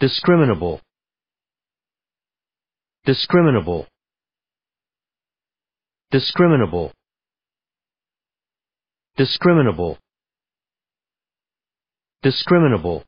discriminable discriminable discriminable discriminable discriminable